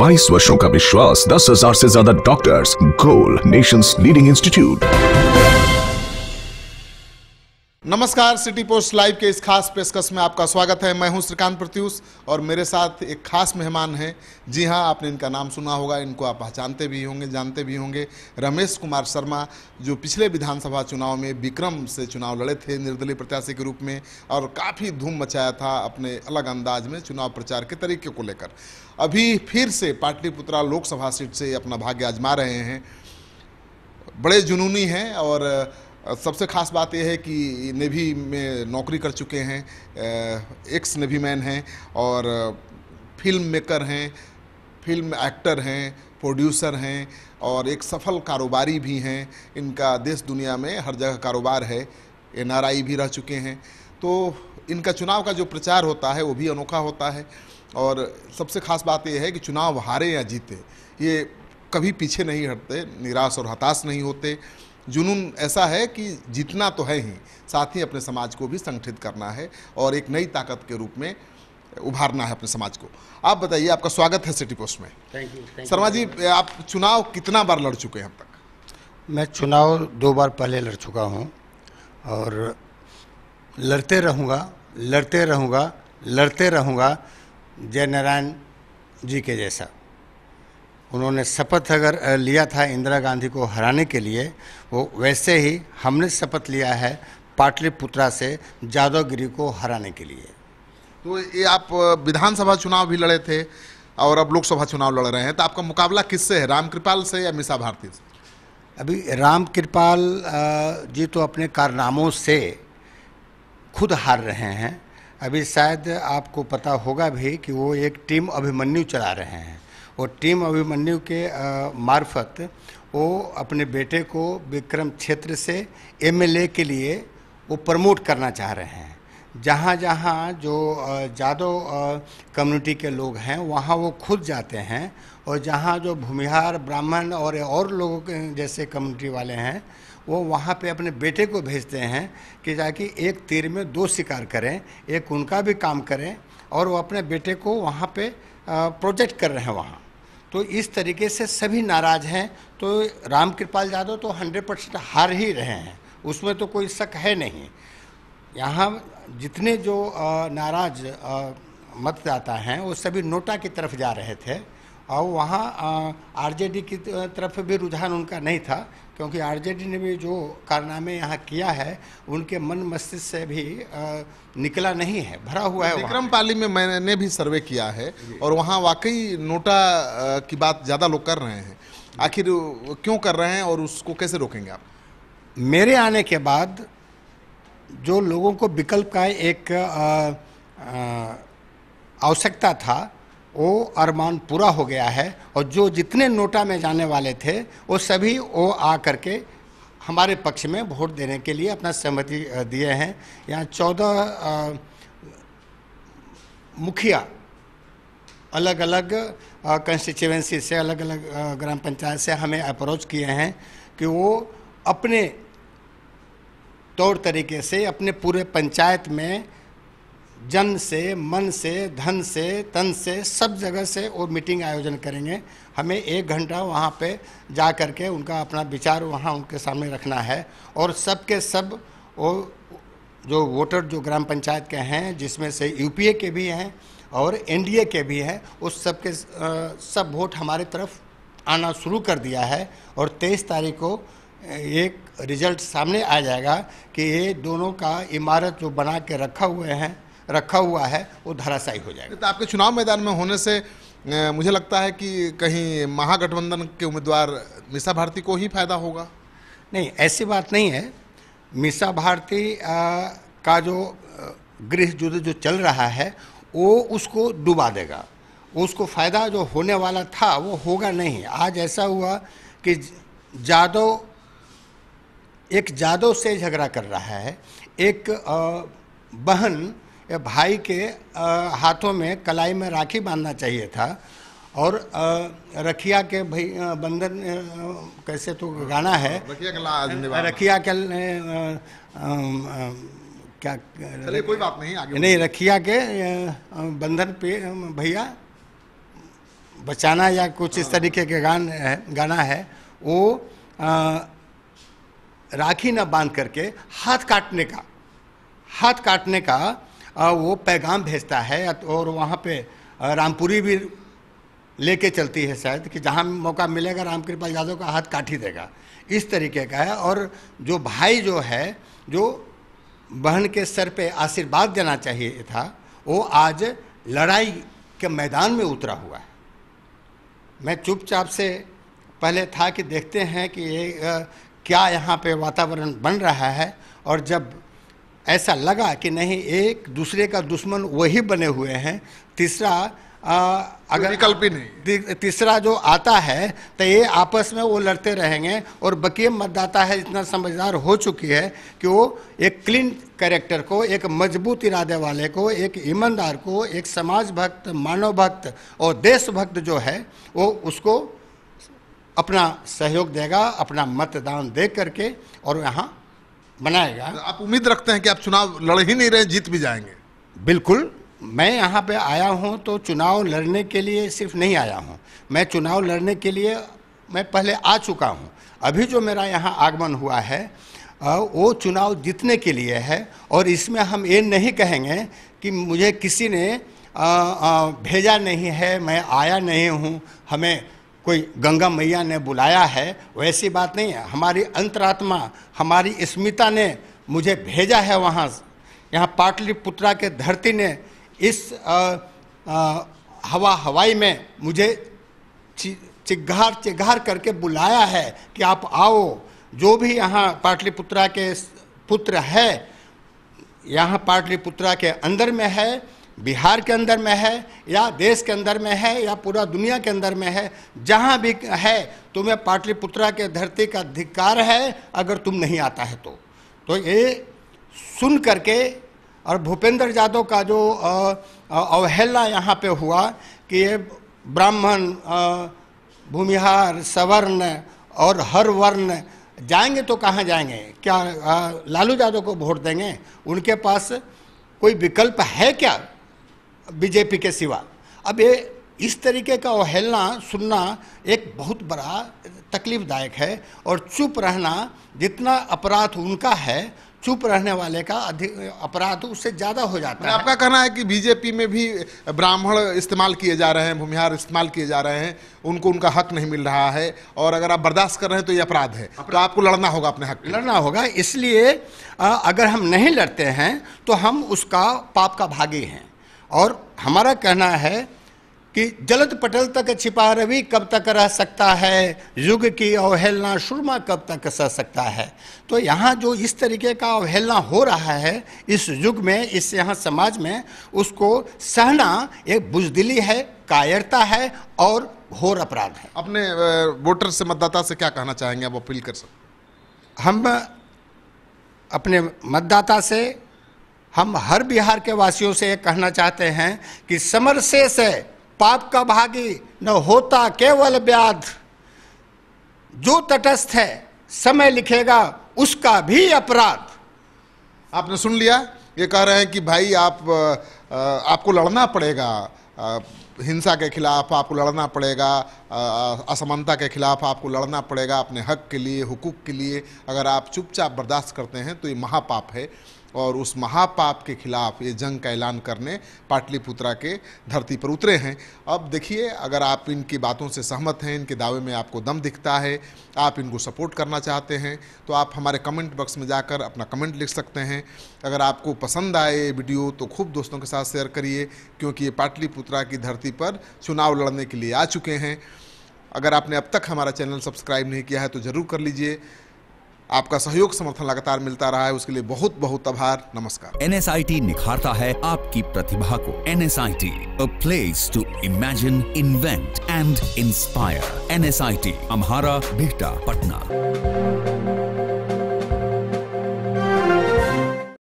22 वर्षों का विश्वास 10,000 से ज्यादा doctors goal nations leading institute नमस्कार सिटी पोस्ट लाइव के इस खास पेशकश में आपका स्वागत है मैं हूं श्रीकांत प्रत्यूष और मेरे साथ एक खास मेहमान हैं जी हां आपने इनका नाम सुना होगा इनको आप पहचानते भी होंगे जानते भी होंगे रमेश कुमार शर्मा जो पिछले विधानसभा चुनाव में विक्रम से चुनाव लड़े थे निर्दलीय प्रत्याशी के रूप में और काफ़ी धूम मचाया था अपने अलग अंदाज में चुनाव प्रचार के तरीके को लेकर अभी फिर से पाटलिपुत्रा लोकसभा सीट से अपना भाग्य आजमा रहे हैं बड़े जुनूनी हैं और सबसे खास बात यह है कि नेवी में नौकरी कर चुके हैं एक्स नेवी मैन हैं और फिल्म मेकर हैं फिल्म एक्टर हैं प्रोड्यूसर हैं और एक सफल कारोबारी भी हैं इनका देश दुनिया में हर जगह कारोबार है एन भी रह चुके हैं तो इनका चुनाव का जो प्रचार होता है वो भी अनोखा होता है और सबसे खास बात यह है कि चुनाव हारे या जीते ये कभी पीछे नहीं हटते निराश और हताश नहीं होते जुनून ऐसा है कि जीतना तो है ही साथ ही अपने समाज को भी संगठित करना है और एक नई ताकत के रूप में उभारना है अपने समाज को आप बताइए आपका स्वागत है सिटी पोस्ट में थैंक यू शर्मा जी आप चुनाव कितना बार लड़ चुके हैं अब तक मैं चुनाव दो बार पहले लड़ चुका हूँ और लड़ते रहूँगा लड़ते रहूँगा लड़ते रहूँगा जय नारायण जी के जैसा उन्होंने शपथ अगर लिया था इंदिरा गांधी को हराने के लिए वो वैसे ही हमने शपथ लिया है पाटलिपुत्रा से जादवगिरी को हराने के लिए तो ये आप विधानसभा चुनाव भी लड़े थे और अब लोकसभा चुनाव लड़ रहे हैं तो आपका मुकाबला किससे है राम कृपाल से या मिसा भारती से अभी राम कृपाल जी तो अपने कारनामों से खुद हार रहे हैं अभी शायद आपको पता होगा भी कि वो एक टीम अभिमन्यु चला रहे हैं और टीम अभिमन्यु के मार्फत वो अपने बेटे को विक्रम क्षेत्र से एमएलए के लिए वो प्रमोट करना चाह रहे हैं जहाँ जहाँ जो जादव कम्युनिटी के लोग हैं वहाँ वो खुद जाते हैं और जहाँ जो भूमिहार ब्राह्मण और और लोगों के जैसे कम्युनिटी वाले हैं वो वहाँ पे अपने बेटे को भेजते हैं कि ताकि एक तीर में दो शिकार करें एक उनका भी काम करें और वो अपने बेटे को वहाँ पे प्रोजेक्ट कर रहे हैं वहाँ तो इस तरीके से सभी नाराज हैं तो राम कृपाल यादव तो 100 परसेंट हार ही रहे हैं उसमें तो कोई शक है नहीं यहाँ जितने जो नाराज मतदाता हैं वो सभी नोटा की तरफ जा रहे थे और वहाँ आरजेडी की तरफ भी रुझान उनका नहीं था क्योंकि आरजेडी ने भी जो कारनामे यहाँ किया है उनके मन मस्तिष्क से भी निकला नहीं है भरा हुआ है विक्रम पाली में मैंने भी सर्वे किया है और वहाँ वाकई नोटा की बात ज़्यादा लोग कर रहे हैं आखिर क्यों कर रहे हैं और उसको कैसे रोकेंगे आप मेरे आने के बाद जो लोगों को विकल्प का एक आवश्यकता था वो अरमान पूरा हो गया है और जो जितने नोटा में जाने वाले थे वो सभी वो आ करके हमारे पक्ष में वोट देने के लिए अपना सहमति दिए हैं यहाँ चौदह मुखिया अलग अलग कंस्टिट्यूएंसी से अलग अलग ग्राम पंचायत से हमें अप्रोच किए हैं कि वो अपने तौर तरीके से अपने पूरे पंचायत में जन से मन से धन से तन से सब जगह से वो मीटिंग आयोजन करेंगे हमें एक घंटा वहाँ पे जा कर के उनका अपना विचार वहाँ उनके सामने रखना है और सब के सब वो जो वोटर जो ग्राम पंचायत के हैं जिसमें से यूपीए के भी हैं और एनडीए के भी हैं उस सब के सब वोट हमारे तरफ आना शुरू कर दिया है और तेईस तारीख को एक रिजल्ट सामने आ जाएगा कि ये दोनों का इमारत जो बना के रखा हुए हैं रखा हुआ है वो धराशायी हो जाएगा तो आपके चुनाव मैदान में होने से मुझे लगता है कि कहीं महागठबंधन के उम्मीदवार मिसा भारती को ही फायदा होगा नहीं ऐसी बात नहीं है मिसा भारती का जो गृह युद्ध जो चल रहा है वो उसको डुबा देगा उसको फ़ायदा जो होने वाला था वो होगा नहीं आज ऐसा हुआ कि जादो एक जादो से झगड़ा कर रहा है एक बहन भाई के हाथों में कलाई में राखी बांधना चाहिए था और रखिया के भाई बंधन कैसे तो गाना है रखिया के क्या चले कोई बात नहीं आगे नहीं रखिया के बंधन पे भैया बचाना या कुछ इस हाँ। तरीके के गान है गाना है वो आ, राखी न बांध करके हाथ काटने का हाथ काटने का वो पैगाम भेजता है और वहाँ पे रामपुरी भी लेके चलती है शायद कि जहाँ मौका मिलेगा रामकृपाल यादव का हाथ काट ही देगा इस तरीके का है और जो भाई जो है जो बहन के सर पे आशीर्वाद देना चाहिए था वो आज लड़ाई के मैदान में उतरा हुआ है मैं चुपचाप से पहले था कि देखते हैं कि ये क्या यहाँ पे वातावरण बन रहा है और जब ऐसा लगा कि नहीं एक दूसरे का दुश्मन वही बने हुए हैं तीसरा आ, अगर विकल्प ही नहीं तीसरा जो आता है तो ये आपस में वो लड़ते रहेंगे और बकीय मतदाता है इतना समझदार हो चुकी है कि वो एक क्लीन कैरेक्टर को एक मजबूत इरादे वाले को एक ईमानदार को एक समाज भक्त मानव भक्त और देशभक्त जो है वो उसको अपना सहयोग देगा अपना मतदान दे करके और यहाँ बनाएगा तो आप उम्मीद रखते हैं कि आप चुनाव लड़ ही नहीं रहे जीत भी जाएंगे बिल्कुल मैं यहाँ पे आया हूँ तो चुनाव लड़ने के लिए सिर्फ नहीं आया हूँ मैं चुनाव लड़ने के लिए मैं पहले आ चुका हूँ अभी जो मेरा यहाँ आगमन हुआ है वो चुनाव जीतने के लिए है और इसमें हम ये नहीं कहेंगे कि मुझे किसी ने भेजा नहीं है मैं आया नहीं हूँ हमें कोई गंगा मैया ने बुलाया है वैसी बात नहीं है हमारी अंतरात्मा हमारी स्मिता ने मुझे भेजा है वहाँ यहाँ पाटलिपुत्रा के धरती ने इस आ, आ, हवा हवाई में मुझे चिघार चिघार करके बुलाया है कि आप आओ जो भी यहाँ पाटलिपुत्रा के पुत्र है यहाँ पाटलिपुत्रा के अंदर में है बिहार के अंदर में है या देश के अंदर में है या पूरा दुनिया के अंदर में है जहाँ भी है तुम्हें पाटलिपुत्रा के धरती का अधिकार है अगर तुम नहीं आता है तो तो ये सुन करके और भूपेंद्र यादव का जो अवहेलना यहाँ पे हुआ कि ये ब्राह्मण भूमिहार सवर्ण और हर वर्ण जाएंगे तो कहाँ जाएंगे क्या लालू यादव को वोट देंगे उनके पास कोई विकल्प है क्या बीजेपी के सिवा अब ये इस तरीके का अवहेलना सुनना एक बहुत बड़ा तकलीफदायक है और चुप रहना जितना अपराध उनका है चुप रहने वाले का अधिक अपराध उससे ज्यादा हो जाता है आपका कहना है कि बीजेपी में भी ब्राह्मण इस्तेमाल किए जा रहे हैं भूमिहार इस्तेमाल किए जा रहे हैं उनको उनका हक नहीं मिल रहा है और अगर आप बर्दाश्त कर रहे हैं तो ये अपराध है अपराद। तो आपको लड़ना होगा अपने हक लड़ना होगा इसलिए अगर हम नहीं लड़ते हैं तो हम उसका पाप का भागी हैं और हमारा कहना है कि जलद पटल तक छिपा रवि कब तक रह सकता है युग की अवहेलना सुरमा कब तक सह सकता है तो यहाँ जो इस तरीके का अवहेलना हो रहा है इस युग में इस यहाँ समाज में उसको सहना एक बुजदिली है कायरता है और घोर अपराध है अपने वोटर से मतदाता से क्या कहना चाहेंगे आप अपील कर सकते हम अपने मतदाता से हम हर बिहार के वासियों से यह कहना चाहते हैं कि समरसे से पाप का भागी न होता केवल व्याध जो तटस्थ है समय लिखेगा उसका भी अपराध आपने सुन लिया ये कह रहे हैं कि भाई आप आपको लड़ना पड़ेगा हिंसा के खिलाफ आपको लड़ना पड़ेगा असमानता के खिलाफ आपको लड़ना पड़ेगा अपने हक के लिए हुकूक के लिए अगर आप चुपचाप बर्दाश्त करते हैं तो ये महापाप है और उस महापाप के खिलाफ ये जंग का ऐलान करने पाटलिपुत्रा के धरती पर उतरे हैं अब देखिए अगर आप इनकी बातों से सहमत हैं इनके दावे में आपको दम दिखता है आप इनको सपोर्ट करना चाहते हैं तो आप हमारे कमेंट बॉक्स में जाकर अपना कमेंट लिख सकते हैं अगर आपको पसंद आए ये वीडियो तो खूब दोस्तों के साथ शेयर करिए क्योंकि ये पाटलिपुत्रा की धरती पर चुनाव लड़ने के लिए आ चुके हैं अगर आपने अब तक हमारा चैनल सब्सक्राइब नहीं किया है तो ज़रूर कर लीजिए आपका सहयोग समर्थन लगातार मिलता रहा है उसके लिए बहुत बहुत आभार नमस्कार एन एस आई टी निखारता है आपकी प्रतिभा को N S I T a place to imagine invent and inspire N S I T अमहारा बेटा पटना